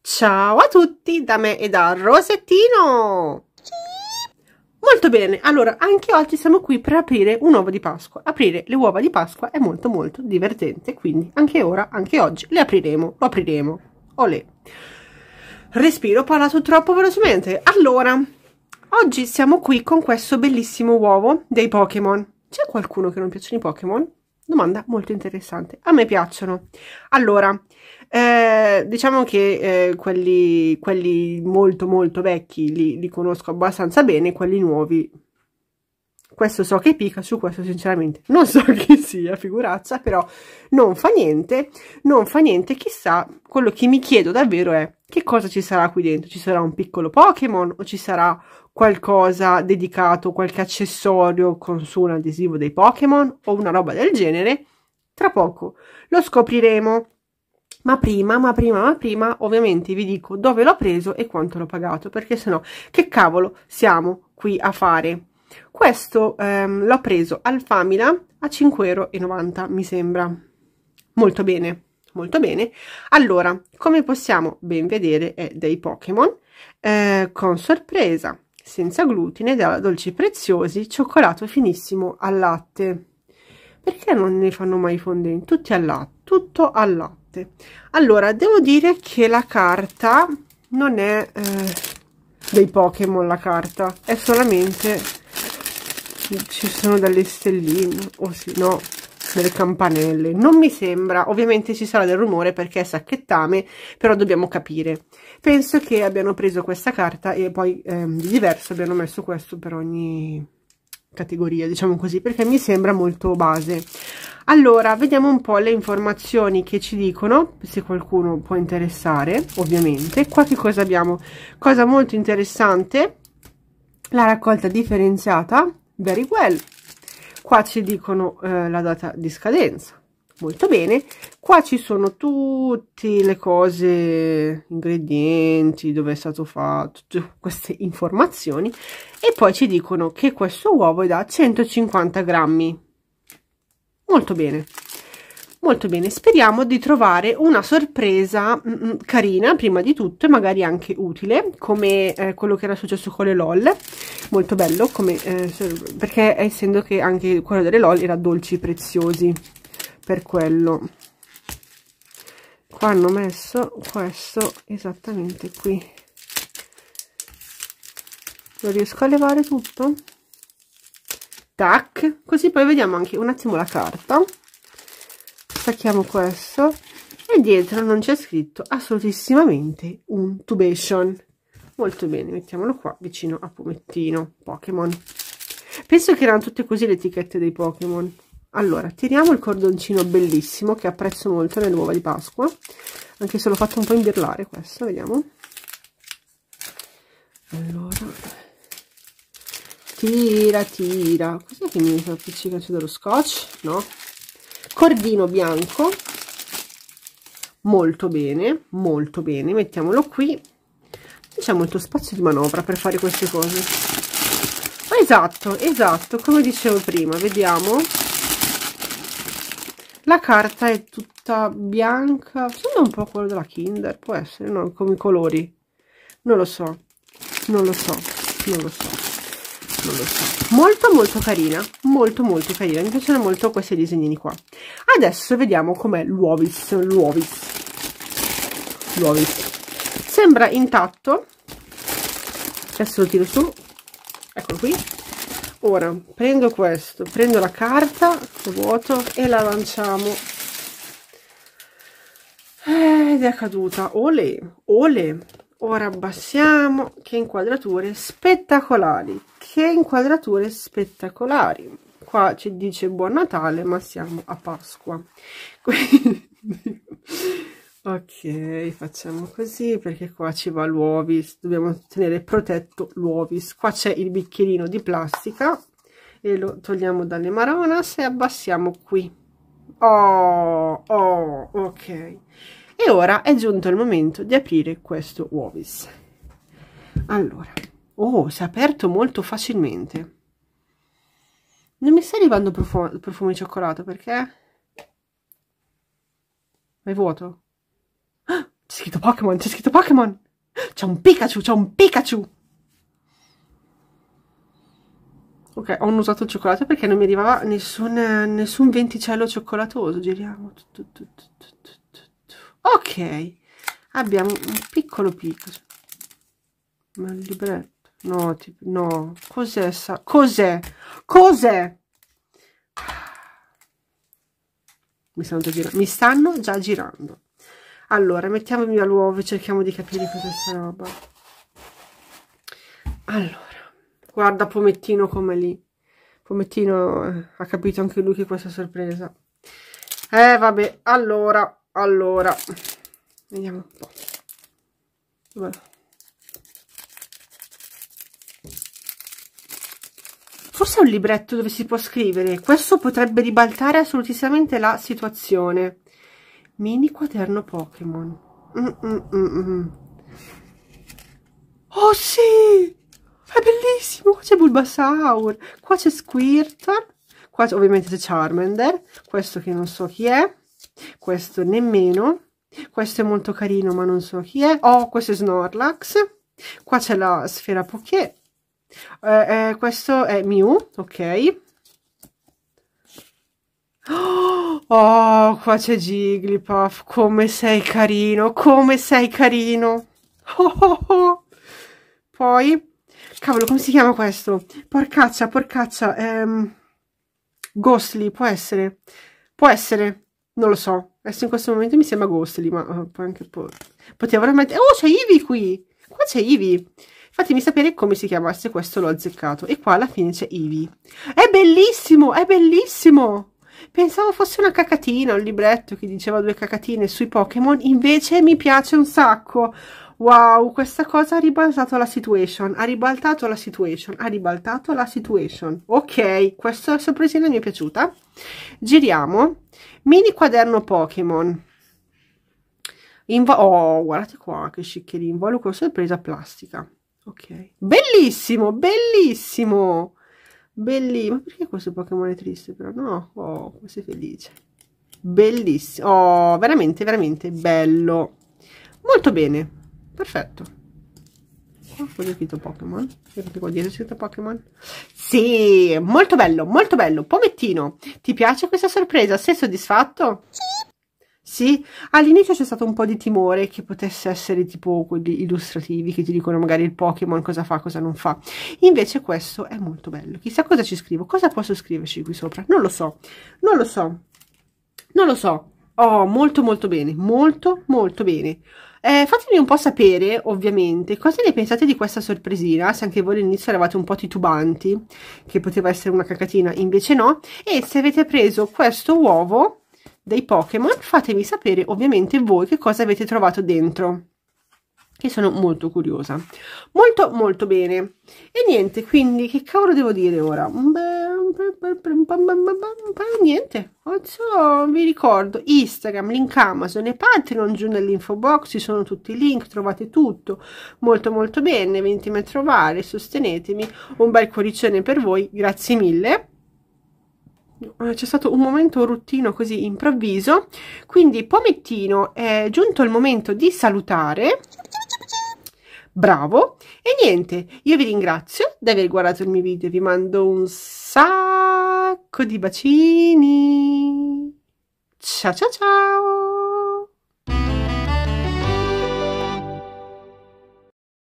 Ciao a tutti da me e da Rosettino! Molto bene, allora anche oggi siamo qui per aprire un uovo di Pasqua. Aprire le uova di Pasqua è molto molto divertente, quindi anche ora, anche oggi, le apriremo, lo apriremo. Olè! Respiro, ho parlato troppo velocemente. Allora, oggi siamo qui con questo bellissimo uovo dei Pokémon. C'è qualcuno che non piacciono i Pokémon? Domanda molto interessante. A me piacciono. Allora, eh, diciamo che eh, quelli, quelli, molto molto vecchi li, li conosco abbastanza bene, quelli nuovi questo so che è Pikachu, questo sinceramente non so chi sia, figuraccia, però non fa niente, non fa niente, chissà, quello che mi chiedo davvero è che cosa ci sarà qui dentro? Ci sarà un piccolo Pokémon o ci sarà qualcosa dedicato, qualche accessorio con su un adesivo dei Pokémon o una roba del genere? Tra poco lo scopriremo. Ma prima, ma prima, ma prima, ovviamente vi dico dove l'ho preso e quanto l'ho pagato, perché sennò che cavolo siamo qui a fare? questo ehm, l'ho preso al Famila a 5,90 euro mi sembra molto bene molto bene allora come possiamo ben vedere è dei Pokémon eh, con sorpresa senza glutine da dolci preziosi cioccolato finissimo al latte perché non ne fanno mai fondenti tutti al latte tutto al latte allora devo dire che la carta non è eh, dei Pokémon la carta è solamente ci sono delle stelline o oh sì, no delle campanelle non mi sembra ovviamente ci sarà del rumore perché è sacchettame però dobbiamo capire penso che abbiano preso questa carta e poi ehm, di diverso abbiano messo questo per ogni categoria diciamo così perché mi sembra molto base allora vediamo un po' le informazioni che ci dicono se qualcuno può interessare ovviamente qua che cosa abbiamo cosa molto interessante la raccolta differenziata very well qua ci dicono eh, la data di scadenza molto bene qua ci sono tutte le cose ingredienti dove è stato fatto tutte queste informazioni e poi ci dicono che questo uovo è da 150 grammi molto bene molto bene speriamo di trovare una sorpresa mm, mm, carina prima di tutto e magari anche utile come eh, quello che era successo con le lol molto bello come, eh, cioè, perché essendo che anche quello delle LOL era dolci preziosi per quello qua hanno messo questo esattamente qui lo riesco a levare tutto tac così poi vediamo anche un attimo la carta stacchiamo questo e dietro non c'è scritto assolutissimamente un tubation molto bene mettiamolo qua vicino a pomettino Pokémon penso che erano tutte così le etichette dei Pokémon allora tiriamo il cordoncino bellissimo che apprezzo molto nelle uova di Pasqua anche se l'ho fatto un po' imbirlare questo vediamo allora tira tira cos'è che mi appiccica c'è dello scotch no cordino bianco molto bene molto bene mettiamolo qui c'è molto spazio di manovra per fare queste cose ma esatto esatto come dicevo prima vediamo la carta è tutta bianca sembra un po' quello della kinder può essere no come i colori non lo so non lo so non lo so non lo so molto molto carina molto molto carina mi piacciono molto questi disegnini qua adesso vediamo com'è l'uovis l'uovis l'uovis sembra intatto adesso lo tiro su eccolo qui ora prendo questo prendo la carta lo vuoto e la lanciamo eh, ed è caduta ole ole ora abbassiamo che inquadrature spettacolari che inquadrature spettacolari qua ci dice buon natale ma siamo a pasqua quindi ok facciamo così perché qua ci va l'uovis dobbiamo tenere protetto l'uovis qua c'è il bicchierino di plastica e lo togliamo dalle maronas e abbassiamo qui oh, oh ok e ora è giunto il momento di aprire questo uovis allora oh si è aperto molto facilmente non mi sta arrivando profumo, profumo di cioccolato perché è vuoto scritto Pokémon, c'è scritto Pokémon! C'è un Pikachu, c'è un Pikachu! Ok, ho usato il cioccolato perché non mi arrivava nessun, nessun venticello cioccolatoso. Giriamo. Ok, abbiamo un piccolo Pikachu. Ma il libretto. No, tipo, no. Cos'è? Cos'è? Cos'è? Mi stanno già girando. Mi stanno già girando. Allora, mettiamomi all'uovo e cerchiamo di capire cos'è sta roba. Allora, guarda Pomettino come lì. Pomettino eh, ha capito anche lui che questa sorpresa. Eh, vabbè, allora, allora. Vediamo un po'. Voilà. Forse è un libretto dove si può scrivere. Questo potrebbe ribaltare assolutamente la situazione mini quaderno Pokémon. Mm, mm -mm -mm oh sì! È bellissimo! Qua c'è Bulbasaur, qua c'è Squirtle, qua ovviamente c'è Charmander, questo che non so chi è, questo nemmeno, questo è molto carino ma non so chi è, oh questo è Snorlax, qua c'è la sfera Poké, eh, eh, questo è Mew, ok, Oh, qua c'è Jigglypuff, come sei carino, come sei carino. Oh, oh, oh. Poi, cavolo, come si chiama questo? Porcaccia, porcaccia, ehm, Ghostly, può essere, può essere, non lo so. Adesso in questo momento mi sembra Ghostly, ma oh, eh, può anche... Po Potevo veramente... Oh, c'è Ivy qui! Qua c'è Ivy! Fatemi sapere come si chiamasse questo l'ho azzeccato. E qua alla fine c'è Ivy. È bellissimo, è bellissimo! Pensavo fosse una cacatina, un libretto che diceva due cacatine sui Pokémon, invece mi piace un sacco. Wow, questa cosa ha ribaltato la situation, ha ribaltato la situation, ha ribaltato la situation. Ok, questa sorpresina mi è piaciuta. Giriamo. Mini quaderno Pokémon. oh, guardate qua che sciccheria, involucro sorpresa plastica. Ok. Bellissimo, bellissimo. Bellissimo. Ma perché questo Pokémon è triste però? No, oh, questo è felice. Bellissimo. Oh, veramente, veramente bello. Molto bene. Perfetto. Oh, ho scritto Pokémon. Guardate qua dietro scritto Pokémon. Sì, molto bello, molto bello. Pomettino, ti piace questa sorpresa? Sei soddisfatto? Sì. Sì, all'inizio c'è stato un po' di timore che potesse essere tipo quelli illustrativi che ti dicono magari il Pokémon cosa fa, cosa non fa. Invece questo è molto bello. Chissà cosa ci scrivo, cosa posso scriverci qui sopra? Non lo so, non lo so, non lo so. Oh, molto molto bene, molto molto bene. Eh, fatemi un po' sapere, ovviamente, cosa ne pensate di questa sorpresina, se anche voi all'inizio eravate un po' titubanti, che poteva essere una cacatina, invece no, e se avete preso questo uovo dei Pokémon, fatemi sapere ovviamente voi che cosa avete trovato dentro che sono molto curiosa molto molto bene e niente quindi che cavolo devo dire ora niente so, vi ricordo Instagram, link Amazon e Patreon giù nell'info box ci sono tutti i link trovate tutto molto molto bene venitemi a trovare sostenetemi un bel cuoricione per voi grazie mille Ah, c'è stato un momento ruttino così improvviso quindi pomettino è giunto il momento di salutare bravo e niente io vi ringrazio di aver guardato il mio video vi mando un sacco di bacini ciao ciao ciao